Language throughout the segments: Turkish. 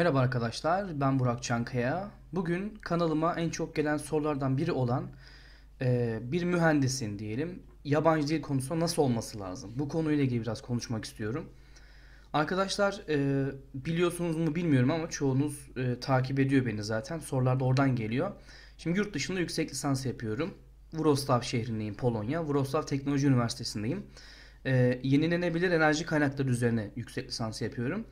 Merhaba arkadaşlar, ben Burak Çankaya. Bugün kanalıma en çok gelen sorulardan biri olan e, bir mühendisin diyelim, yabancı dil konusunda nasıl olması lazım? Bu konuyla ilgili biraz konuşmak istiyorum. Arkadaşlar e, biliyorsunuz mu bilmiyorum ama çoğunuz e, takip ediyor beni zaten. Sorular da oradan geliyor. Şimdi yurt dışında yüksek lisans yapıyorum. Wrocław şehrindeyim, Polonya. Wrocław Teknoloji Üniversitesi'ndeyim. E, yenilenebilir enerji kaynakları üzerine yüksek lisans yapıyorum.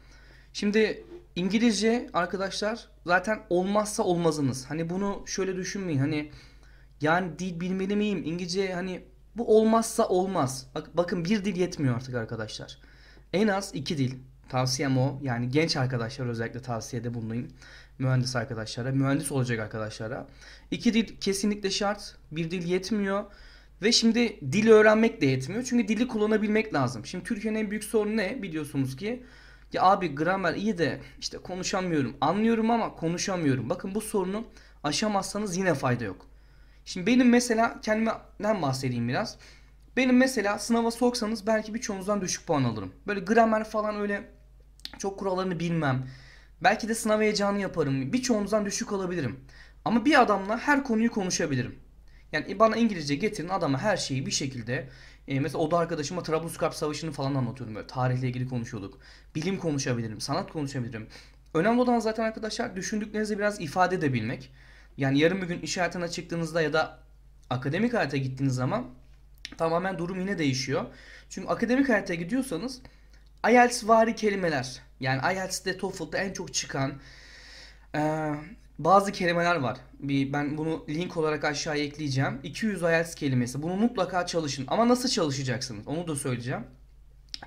Şimdi İngilizce arkadaşlar zaten olmazsa olmazınız. Hani bunu şöyle düşünmeyin. Hani yani dil bilmeli miyim? İngilizce hani bu olmazsa olmaz. Bak, bakın bir dil yetmiyor artık arkadaşlar. En az iki dil. Tavsiyem o. Yani genç arkadaşlar özellikle tavsiyede bulunayım. Mühendis arkadaşlara, mühendis olacak arkadaşlara. İki dil kesinlikle şart. Bir dil yetmiyor. Ve şimdi dil öğrenmek de yetmiyor. Çünkü dili kullanabilmek lazım. Şimdi Türkiye'nin en büyük sorunu ne? Biliyorsunuz ki ya abi gramer iyi de işte konuşamıyorum. Anlıyorum ama konuşamıyorum. Bakın bu sorunu aşamazsanız yine fayda yok. Şimdi benim mesela kendimden bahsedeyim biraz. Benim mesela sınava soksanız belki birçoğunuzdan düşük puan alırım. Böyle gramer falan öyle çok kurallarını bilmem. Belki de sınav heyecanı yaparım. Birçoğunuzdan düşük alabilirim. Ama bir adamla her konuyu konuşabilirim. Yani e, bana İngilizce getirin adama her şeyi bir şekilde e, mesela da arkadaşıma Trablusgarp Savaşı'nı falan anlatıyorum böyle. Tarihle ilgili konuşuyorduk. Bilim konuşabilirim, sanat konuşabilirim. Önemli olan zaten arkadaşlar düşündüklerinizi biraz ifade edebilmek. Yani yarın bir gün iş hayatına çıktığınızda ya da akademik hayata gittiğiniz zaman tamamen durum yine değişiyor. Çünkü akademik hayata gidiyorsanız IELTS vari kelimeler yani IELTS'de TOEFL'da en çok çıkan e, bazı kelimeler var. Bir ben bunu link olarak aşağıya ekleyeceğim. 200 IELTS kelimesi. Bunu mutlaka çalışın. Ama nasıl çalışacaksınız? Onu da söyleyeceğim.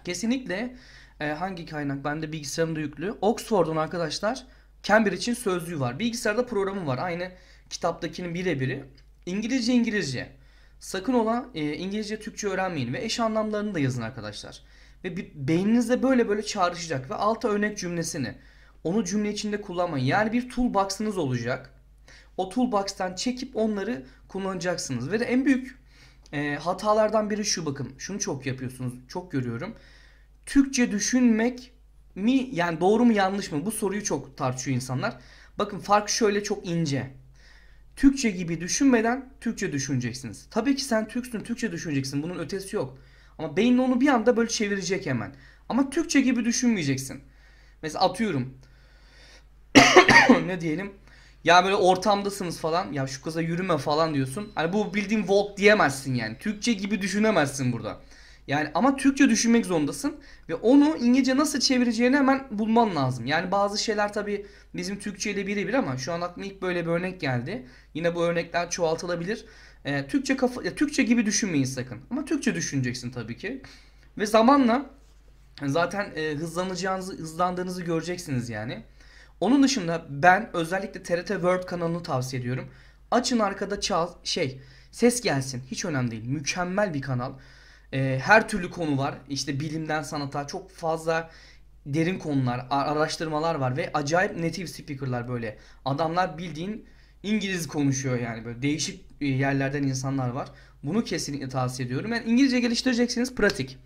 Kesinlikle e, hangi kaynak? Bende bilgisayarımda yüklü. Oxford'un arkadaşlar Cambridge için sözlüğü var. Bilgisayarda programı var. Aynı kitaptakinin birebiri. İngilizce İngilizce. Sakın ola e, İngilizce Türkçe öğrenmeyin ve eş anlamlarını da yazın arkadaşlar. Ve bir, beyninizde böyle böyle çağrışacak ve alta örnek cümlesini onu cümle içinde kullanmayın. Yani bir toolbox'ınız olacak. O toolbox'tan çekip onları kullanacaksınız. Ve de en büyük e, hatalardan biri şu bakın. Şunu çok yapıyorsunuz. Çok görüyorum. Türkçe düşünmek mi yani doğru mu yanlış mı? Bu soruyu çok tartışıyor insanlar. Bakın fark şöyle çok ince. Türkçe gibi düşünmeden Türkçe düşüneceksiniz. Tabii ki sen Türksün, Türkçe düşüneceksin. Bunun ötesi yok. Ama beynin onu bir anda böyle çevirecek hemen. Ama Türkçe gibi düşünmeyeceksin. Mesela atıyorum ne diyelim ya böyle ortamdasınız falan ya şu kıza yürüme falan diyorsun. Hani bu bildiğin walk diyemezsin yani. Türkçe gibi düşünemezsin burada. Yani ama Türkçe düşünmek zorundasın ve onu İngilizce nasıl çevireceğini hemen bulman lazım. Yani bazı şeyler tabii bizim Türkçe ile birebir ama şu an aklıma ilk böyle bir örnek geldi. Yine bu örnekler çoğaltılabilir. Ee, Türkçe kafa ya, Türkçe gibi düşünmeyin sakın. Ama Türkçe düşüneceksin tabii ki. Ve zamanla zaten e, hızlanacağınızı hızlandığınızı göreceksiniz yani. Onun dışında ben özellikle TRT World kanalını tavsiye ediyorum. Açın arkada çal şey ses gelsin hiç önemli değil mükemmel bir kanal. Ee, her türlü konu var işte bilimden sanata çok fazla derin konular araştırmalar var ve acayip native speakerlar böyle adamlar bildiğin İngiliz konuşuyor yani böyle değişik e, yerlerden insanlar var. Bunu kesinlikle tavsiye ediyorum. Yani İngilizce geliştireceksiniz pratik.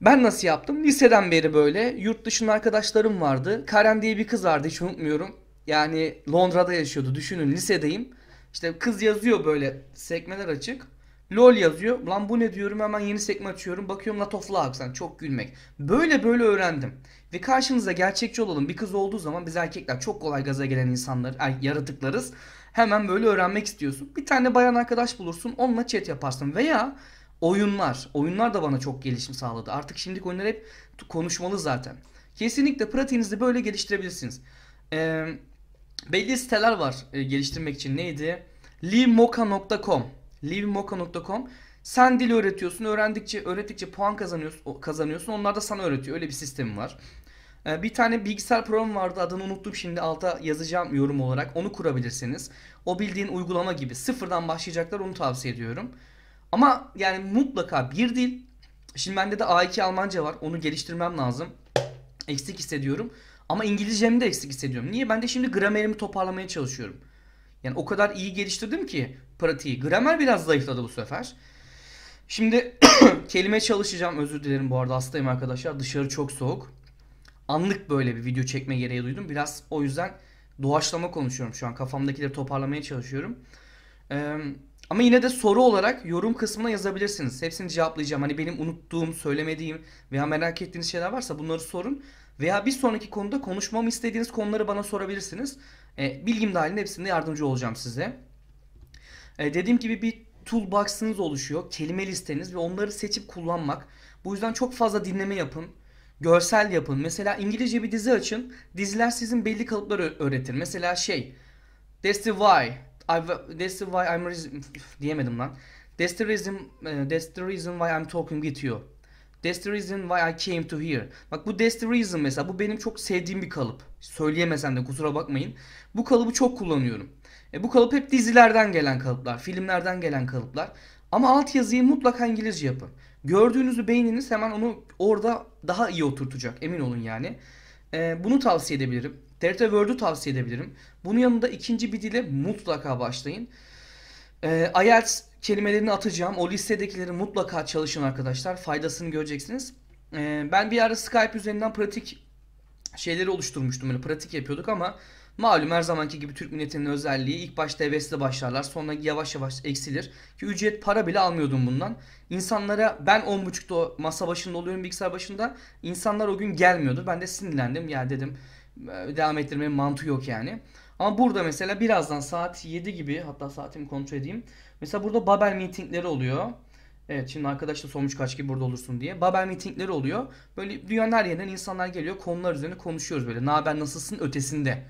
Ben nasıl yaptım? Liseden beri böyle yurt dışında arkadaşlarım vardı. Karen diye bir kız vardı hiç unutmuyorum. Yani Londra'da yaşıyordu. Düşünün lisedeyim. İşte kız yazıyor böyle sekmeler açık. LOL yazıyor. Lan bu ne diyorum hemen yeni sekme açıyorum. Bakıyorum la Latofla aksan çok gülmek. Böyle böyle öğrendim. Ve karşınıza gerçekçi olalım. Bir kız olduğu zaman biz erkekler çok kolay gaza gelen insanlar, er, yaratıklarız. Hemen böyle öğrenmek istiyorsun. Bir tane bayan arkadaş bulursun onunla chat yaparsın. Veya Oyunlar. Oyunlar da bana çok gelişim sağladı. Artık şimdiki oyunlar hep konuşmalı zaten. Kesinlikle pratiğinizi böyle geliştirebilirsiniz. Ee, belli siteler var e, geliştirmek için. Neydi? livemoka.com livemoka.com sen dil öğretiyorsun. Öğrendikçe öğrettikçe puan kazanıyorsun. kazanıyorsun. Onlar da sana öğretiyor. Öyle bir sistemi var. Ee, bir tane bilgisayar programı vardı. Adını unuttum şimdi. Alta yazacağım yorum olarak. Onu kurabilirsiniz. O bildiğin uygulama gibi. Sıfırdan başlayacaklar. Onu tavsiye ediyorum. Ama yani mutlaka bir dil. Şimdi bende de A2 Almanca var. Onu geliştirmem lazım. Eksik hissediyorum. Ama İngilizcemi de eksik hissediyorum. Niye? Ben de şimdi gramerimi toparlamaya çalışıyorum. Yani o kadar iyi geliştirdim ki pratiği. Gramer biraz zayıfladı bu sefer. Şimdi kelime çalışacağım. Özür dilerim bu arada hastayım arkadaşlar. Dışarı çok soğuk. Anlık böyle bir video çekme gereği duydum. Biraz o yüzden doğaçlama konuşuyorum şu an. Kafamdakileri toparlamaya çalışıyorum. Ee, ama yine de soru olarak yorum kısmına yazabilirsiniz. Hepsini cevaplayacağım. Hani benim unuttuğum, söylemediğim veya merak ettiğiniz şeyler varsa bunları sorun. Veya bir sonraki konuda konuşmamı istediğiniz konuları bana sorabilirsiniz. E, bilgim dahilinde hepsinde yardımcı olacağım size. E, dediğim gibi bir toolbox'ınız oluşuyor. Kelime listeniz ve onları seçip kullanmak. Bu yüzden çok fazla dinleme yapın. Görsel yapın. Mesela İngilizce bir dizi açın. Diziler sizin belli kalıpları öğretir. Mesela şey, That's the why. I've, that's why I'm diyemedim lan. That's the reason, e, that's the reason why I'm talking with you. That's the reason why I came to here. Bak bu that's the reason mesela bu benim çok sevdiğim bir kalıp. Söyleyemesem de kusura bakmayın. Bu kalıbı çok kullanıyorum. E bu kalıp hep dizilerden gelen kalıplar, filmlerden gelen kalıplar. Ama altyazıyı mutlaka İngilizce yapın. Gördüğünüzü beyniniz hemen onu orada daha iyi oturtacak. Emin olun yani. E, bunu tavsiye edebilirim. TRT World'u tavsiye edebilirim. Bunun yanında ikinci bir dile mutlaka başlayın. E, ee, IELTS kelimelerini atacağım. O listedekileri mutlaka çalışın arkadaşlar. Faydasını göreceksiniz. E, ben bir ara Skype üzerinden pratik şeyleri oluşturmuştum. Böyle pratik yapıyorduk ama malum her zamanki gibi Türk milletinin özelliği ilk başta hevesle başlarlar. Sonra yavaş yavaş eksilir. Ki ücret para bile almıyordum bundan. İnsanlara ben 10.30'da masa başında oluyorum bilgisayar başında. İnsanlar o gün gelmiyordu. Ben de sinirlendim. Ya dedim ee, devam ettirmenin mantığı yok yani. Ama burada mesela birazdan saat 7 gibi hatta saatimi kontrol edeyim. Mesela burada Babel meetingleri oluyor. Evet şimdi arkadaş da sormuş kaç gibi burada olursun diye. Babel meetingleri oluyor. Böyle dünyanın her yerinden insanlar geliyor. Konular üzerine konuşuyoruz böyle. Ne haber nasılsın ötesinde.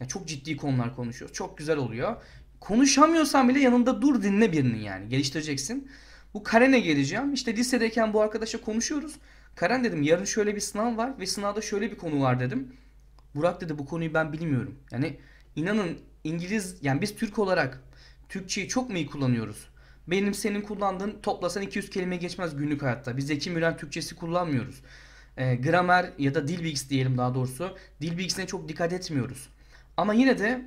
Yani çok ciddi konular konuşuyoruz. Çok güzel oluyor. Konuşamıyorsan bile yanında dur dinle birinin yani. Geliştireceksin. Bu Karen'e geleceğim. İşte lisedeyken bu arkadaşla konuşuyoruz. Karen dedim yarın şöyle bir sınav var ve sınavda şöyle bir konu var dedim. Burak dedi bu konuyu ben bilmiyorum. Yani inanın İngiliz yani biz Türk olarak Türkçeyi çok mu iyi kullanıyoruz? Benim senin kullandığın toplasan 200 kelime geçmez günlük hayatta. Biz Zeki Müren Türkçesi kullanmıyoruz. E, gramer ya da dil bilgisi diyelim daha doğrusu. Dil bilgisine çok dikkat etmiyoruz. Ama yine de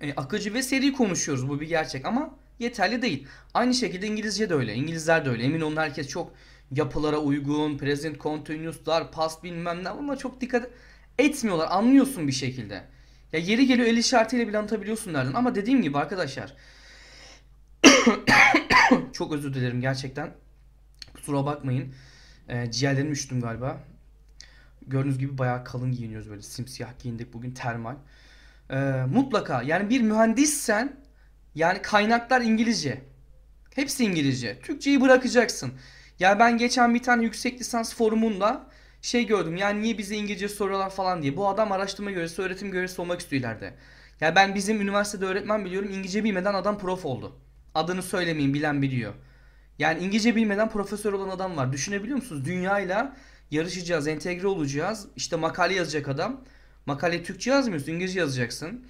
e, akıcı ve seri konuşuyoruz bu bir gerçek ama yeterli değil. Aynı şekilde İngilizce de öyle. İngilizler de öyle. Emin olun herkes çok yapılara uygun, present continuous'lar, past bilmem ne ama çok dikkat etmiyorlar. Anlıyorsun bir şekilde. Ya yeri geliyor el işaretiyle bile anlatabiliyorsun derdin. Ama dediğim gibi arkadaşlar. çok özür dilerim gerçekten. Kusura bakmayın. E, ciğerlerimi üştüm galiba. Gördüğünüz gibi bayağı kalın giyiniyoruz böyle. Simsiyah giyindik bugün termal. E, mutlaka yani bir mühendissen yani kaynaklar İngilizce. Hepsi İngilizce. Türkçeyi bırakacaksın. Ya ben geçen bir tane yüksek lisans forumunda şey gördüm yani niye bize İngilizce soruyorlar falan diye. Bu adam araştırma görevlisi, öğretim görevlisi olmak istiyor ileride. Ya ben bizim üniversitede öğretmen biliyorum İngilizce bilmeden adam prof oldu. Adını söylemeyin bilen biliyor. Yani İngilizce bilmeden profesör olan adam var. Düşünebiliyor musunuz? Dünyayla yarışacağız, entegre olacağız. İşte makale yazacak adam. Makale Türkçe yazmıyorsun, İngilizce yazacaksın.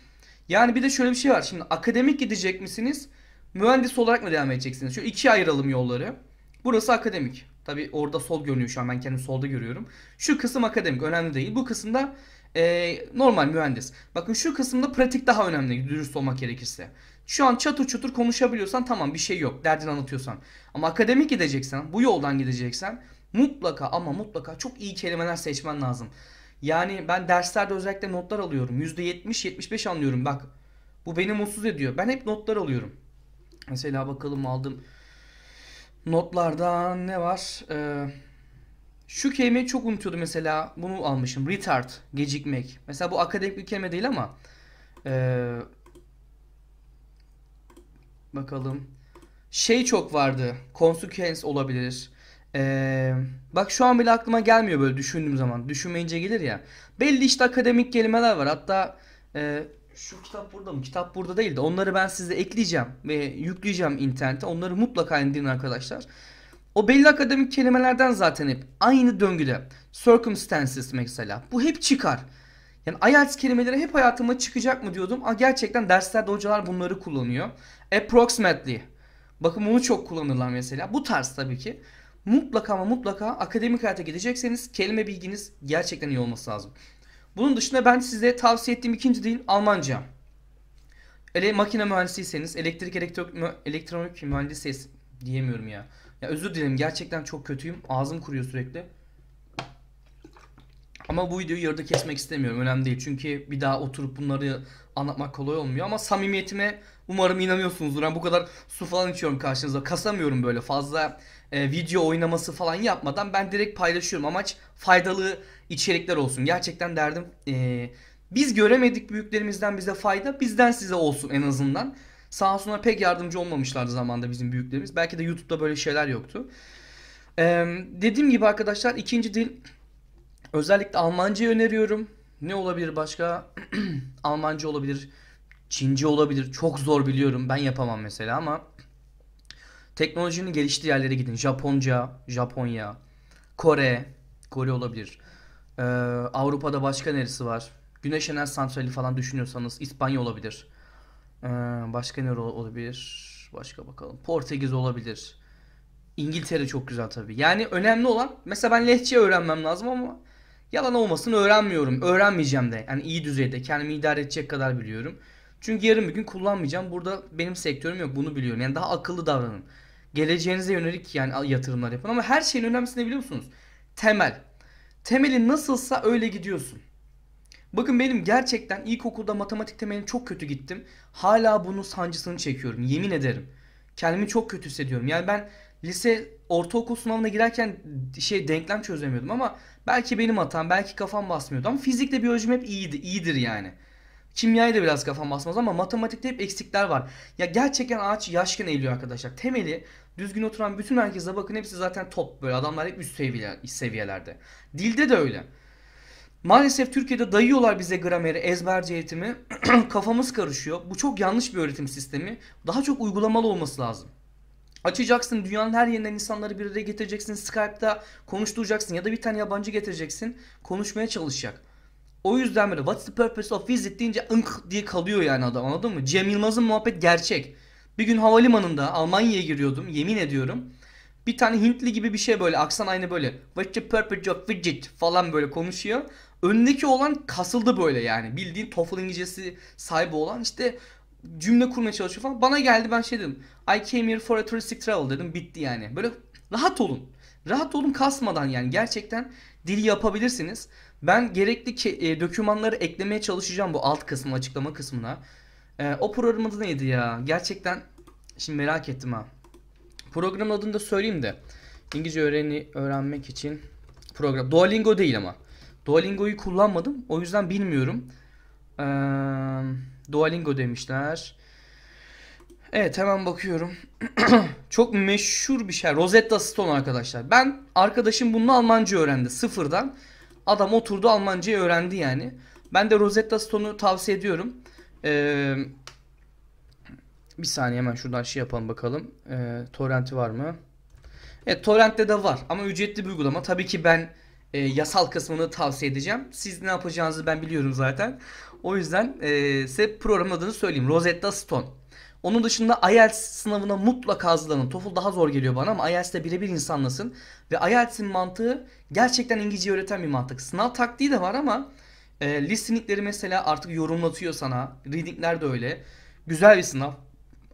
Yani bir de şöyle bir şey var. Şimdi akademik gidecek misiniz? Mühendis olarak mı devam edeceksiniz? Şu ikiye ayıralım yolları. Burası akademik. Tabi orada sol görünüyor şu an ben kendimi solda görüyorum. Şu kısım akademik önemli değil. Bu kısımda e, normal mühendis. Bakın şu kısımda pratik daha önemli dürüst olmak gerekirse. Şu an çatır çutur konuşabiliyorsan tamam bir şey yok derdini anlatıyorsan. Ama akademik gideceksen bu yoldan gideceksen mutlaka ama mutlaka çok iyi kelimeler seçmen lazım. Yani ben derslerde özellikle notlar alıyorum. %70-75 anlıyorum bak. Bu beni mutsuz ediyor. Ben hep notlar alıyorum. Mesela bakalım aldım. Notlardan ne var? Ee, şu kelimeyi çok unutuyordum mesela. Bunu almışım. Retard. Gecikmek. Mesela bu akademik bir kelime değil ama. Ee, bakalım. Şey çok vardı. Consequence olabilir. Ee, bak şu an bile aklıma gelmiyor böyle düşündüğüm zaman. Düşünmeyince gelir ya. Belli işte akademik kelimeler var. Hatta e, şu kitap burada mı? Kitap burada değil de onları ben size ekleyeceğim ve yükleyeceğim internete. Onları mutlaka indirin arkadaşlar. O belli akademik kelimelerden zaten hep aynı döngüde. Circumstances mesela. Bu hep çıkar. Yani IELTS kelimeleri hep hayatıma çıkacak mı diyordum. Aa, gerçekten derslerde hocalar bunları kullanıyor. Approximately. Bakın bunu çok kullanırlar mesela. Bu tarz tabii ki. Mutlaka ama mutlaka akademik hayata gidecekseniz kelime bilginiz gerçekten iyi olması lazım. Bunun dışında ben size tavsiye ettiğim ikinci dil Almanca. Ele, makine mühendisiyseniz, elektrik elektro, elektronik mühendisiyseniz diyemiyorum ya. Ya özür dilerim gerçekten çok kötüyüm. Ağzım kuruyor sürekli. Ama bu videoyu yarıda kesmek istemiyorum. Önemli değil. Çünkü bir daha oturup bunları anlatmak kolay olmuyor. Ama samimiyetime umarım inanıyorsunuzdur. ben bu kadar su falan içiyorum karşınıza. Kasamıyorum böyle fazla e, video oynaması falan yapmadan. Ben direkt paylaşıyorum. Amaç faydalı içerikler olsun. Gerçekten derdim e, biz göremedik büyüklerimizden bize fayda. Bizden size olsun en azından. Sağ olsunlar pek yardımcı olmamışlardı zamanda bizim büyüklerimiz. Belki de YouTube'da böyle şeyler yoktu. Ee, dediğim gibi arkadaşlar ikinci dil Özellikle Almanca öneriyorum. Ne olabilir başka? Almanca olabilir. Çince olabilir. Çok zor biliyorum. Ben yapamam mesela ama teknolojinin geliştiği yerlere gidin. Japonca, Japonya, Kore, Kore olabilir. Ee, Avrupa'da başka neresi var? Güneş Enerji Santrali falan düşünüyorsanız İspanya olabilir. Ee, başka ne olabilir? Başka bakalım. Portekiz olabilir. İngiltere çok güzel tabii. Yani önemli olan mesela ben lehçe öğrenmem lazım ama Yalan olmasını öğrenmiyorum. Öğrenmeyeceğim de. Yani iyi düzeyde kendimi idare edecek kadar biliyorum. Çünkü yarın bir gün kullanmayacağım. Burada benim sektörüm yok. Bunu biliyorum. Yani daha akıllı davranın. Geleceğinize yönelik yani yatırımlar yapın. Ama her şeyin önemlisi ne biliyor musunuz? Temel. Temeli nasılsa öyle gidiyorsun. Bakın benim gerçekten ilkokulda matematik temelim çok kötü gittim. Hala bunun sancısını çekiyorum. Yemin ederim. Kendimi çok kötü hissediyorum. Yani ben lise ortaokul sınavına girerken şey denklem çözemiyordum ama Belki benim hatam, belki kafam basmıyordu ama fizikle biyolojim hep iyiydi, iyidir yani. Kimyayı da biraz kafam basmaz ama matematikte hep eksikler var. Ya gerçekten ağaç yaşken eğiliyor arkadaşlar. Temeli düzgün oturan bütün herkese bakın hepsi zaten top böyle adamlar hep üst seviyelerde. Dilde de öyle. Maalesef Türkiye'de dayıyorlar bize grameri, ezberci eğitimi. Kafamız karışıyor. Bu çok yanlış bir öğretim sistemi. Daha çok uygulamalı olması lazım. Açacaksın dünyanın her yerinden insanları bir araya getireceksin. Skype'da konuşturacaksın ya da bir tane yabancı getireceksin. Konuşmaya çalışacak. O yüzden böyle what's the purpose of visit deyince ınk diye kalıyor yani adam anladın mı? Cem Yılmaz'ın muhabbet gerçek. Bir gün havalimanında Almanya'ya giriyordum yemin ediyorum. Bir tane Hintli gibi bir şey böyle aksan aynı böyle what's the purpose of visit falan böyle konuşuyor. Öndeki olan kasıldı böyle yani bildiğin TOEFL İngilizcesi sahibi olan işte cümle kurmaya çalışıyor falan. Bana geldi ben şey dedim. I came here for a touristic travel dedim. Bitti yani. Böyle rahat olun. Rahat olun kasmadan yani. Gerçekten dili yapabilirsiniz. Ben gerekli ke- e, dokümanları eklemeye çalışacağım bu alt kısmı açıklama kısmına. E, o programın adı neydi ya? Gerçekten şimdi merak ettim ha. Programın adını da söyleyeyim de. İngilizce öğreni öğrenmek için program. Duolingo değil ama. Duolingo'yu kullanmadım. O yüzden bilmiyorum. Eee... Duolingo demişler. Evet hemen bakıyorum. Çok meşhur bir şey. Rosetta Stone arkadaşlar. Ben arkadaşım bunu Almanca öğrendi sıfırdan. Adam oturdu Almancayı öğrendi yani. Ben de Rosetta Stone'u tavsiye ediyorum. Ee, bir saniye hemen şuradan şey yapalım bakalım. Ee, torrenti var mı? Evet torrentte de var ama ücretli bir uygulama. Tabii ki ben e, yasal kısmını tavsiye edeceğim. Siz ne yapacağınızı ben biliyorum zaten. O yüzden e, size programın adını söyleyeyim. Rosetta Stone. Onun dışında IELTS sınavına mutlaka hazırlanın. TOEFL daha zor geliyor bana ama IELTS'te birebir insanlasın. Ve IELTS'in mantığı gerçekten İngilizce öğreten bir mantık. Sınav taktiği de var ama e, listeningleri mesela artık yorumlatıyor sana. Readingler de öyle. Güzel bir sınav.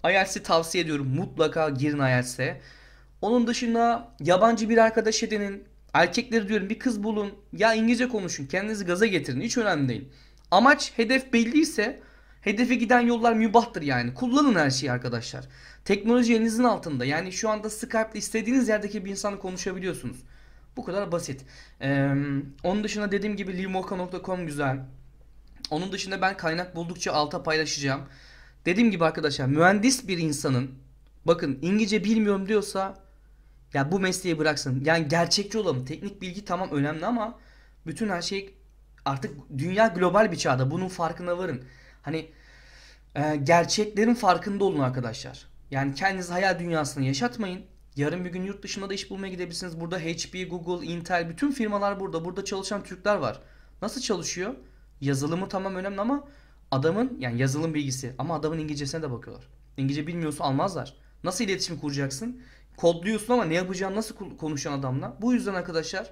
IELTS'i e tavsiye ediyorum. Mutlaka girin IELTS'e. Onun dışında yabancı bir arkadaş edinin. Erkekleri diyorum bir kız bulun ya İngilizce konuşun kendinizi gaza getirin hiç önemli değil. Amaç hedef belliyse hedefe giden yollar mübahtır yani. Kullanın her şeyi arkadaşlar. Teknoloji elinizin altında yani şu anda Skype ile istediğiniz yerdeki bir insanla konuşabiliyorsunuz. Bu kadar basit. Ee, onun dışında dediğim gibi limoka.com güzel. Onun dışında ben kaynak buldukça alta paylaşacağım. Dediğim gibi arkadaşlar mühendis bir insanın bakın İngilizce bilmiyorum diyorsa ya bu mesleği bıraksın. Yani gerçekçi olalım. Teknik bilgi tamam önemli ama bütün her şey artık dünya global bir çağda. Bunun farkına varın. Hani e, gerçeklerin farkında olun arkadaşlar. Yani kendinizi hayal dünyasını yaşatmayın. Yarın bir gün yurt dışında da iş bulmaya gidebilirsiniz. Burada HP, Google, Intel bütün firmalar burada. Burada çalışan Türkler var. Nasıl çalışıyor? Yazılımı tamam önemli ama adamın yani yazılım bilgisi ama adamın İngilizcesine de bakıyorlar. İngilizce bilmiyorsa almazlar. Nasıl iletişim kuracaksın? kodluyorsun ama ne yapacağını nasıl konuşan adamla. Bu yüzden arkadaşlar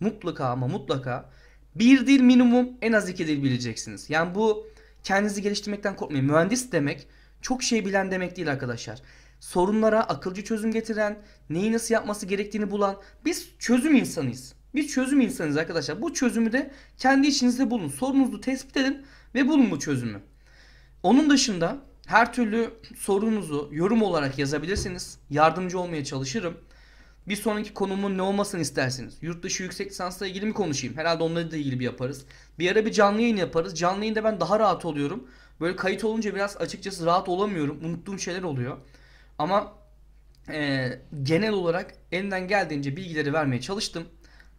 mutlaka ama mutlaka bir dil minimum en az iki dil bileceksiniz. Yani bu kendinizi geliştirmekten korkmayın. Mühendis demek çok şey bilen demek değil arkadaşlar. Sorunlara akılcı çözüm getiren, neyi nasıl yapması gerektiğini bulan biz çözüm insanıyız. Biz çözüm insanıyız arkadaşlar. Bu çözümü de kendi içinizde bulun. sorunuzu tespit edin ve bulun bu çözümü. Onun dışında her türlü sorunuzu yorum olarak yazabilirsiniz. Yardımcı olmaya çalışırım. Bir sonraki konumun ne olmasını istersiniz? Yurt dışı yüksek lisansla ilgili mi konuşayım? Herhalde onunla da ilgili bir yaparız. Bir ara bir canlı yayın yaparız. Canlı yayında ben daha rahat oluyorum. Böyle kayıt olunca biraz açıkçası rahat olamıyorum. Unuttuğum şeyler oluyor. Ama e, genel olarak elinden geldiğince bilgileri vermeye çalıştım.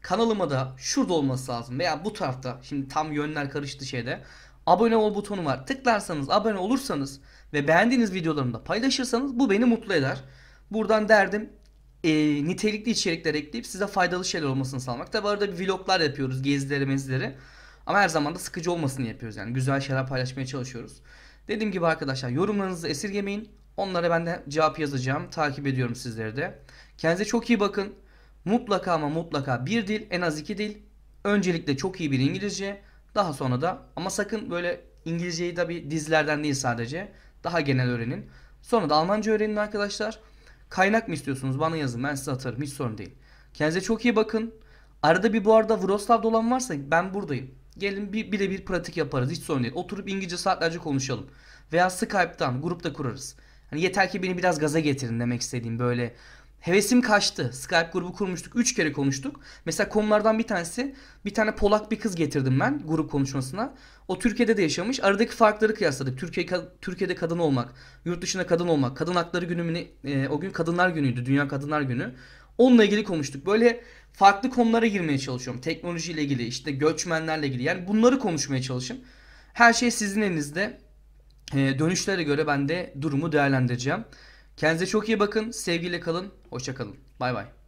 Kanalıma da şurada olması lazım veya bu tarafta. Şimdi tam yönler karıştı şeyde abone ol butonu var. Tıklarsanız, abone olursanız ve beğendiğiniz videolarımda paylaşırsanız bu beni mutlu eder. Buradan derdim e, nitelikli içerikler ekleyip size faydalı şeyler olmasını sağlamak. Tabi arada bir vloglar yapıyoruz, gezileri, mezileri. Ama her zaman da sıkıcı olmasını yapıyoruz yani. Güzel şeyler paylaşmaya çalışıyoruz. Dediğim gibi arkadaşlar yorumlarınızı esirgemeyin. Onlara ben de cevap yazacağım. Takip ediyorum sizleri de. Kendinize çok iyi bakın. Mutlaka ama mutlaka bir dil, en az iki dil. Öncelikle çok iyi bir İngilizce. Daha sonra da ama sakın böyle İngilizceyi de bir dizilerden değil sadece. Daha genel öğrenin. Sonra da Almanca öğrenin arkadaşlar. Kaynak mı istiyorsunuz? Bana yazın. Ben size atarım. Hiç sorun değil. Kendinize çok iyi bakın. Arada bir bu arada Wroclaw'da olan varsa ben buradayım. Gelin bir de bir pratik yaparız. Hiç sorun değil. Oturup İngilizce saatlerce konuşalım. Veya Skype'tan grupta kurarız. Hani yeter ki beni biraz gaza getirin demek istediğim böyle Hevesim kaçtı. Skype grubu kurmuştuk. Üç kere konuştuk. Mesela konulardan bir tanesi bir tane Polak bir kız getirdim ben grup konuşmasına. O Türkiye'de de yaşamış. Aradaki farkları kıyasladık. Türkiye, Türkiye'de kadın olmak, yurt dışında kadın olmak. Kadın hakları günü e, o gün kadınlar günüydü. Dünya Kadınlar Günü. Onunla ilgili konuştuk. Böyle farklı konulara girmeye çalışıyorum. Teknolojiyle ilgili, işte göçmenlerle ilgili. Yani bunları konuşmaya çalışın. Her şey sizin elinizde. E, dönüşlere göre ben de durumu değerlendireceğim. Kendinize çok iyi bakın. Sevgiyle kalın. hoşça kalın, Bay bay.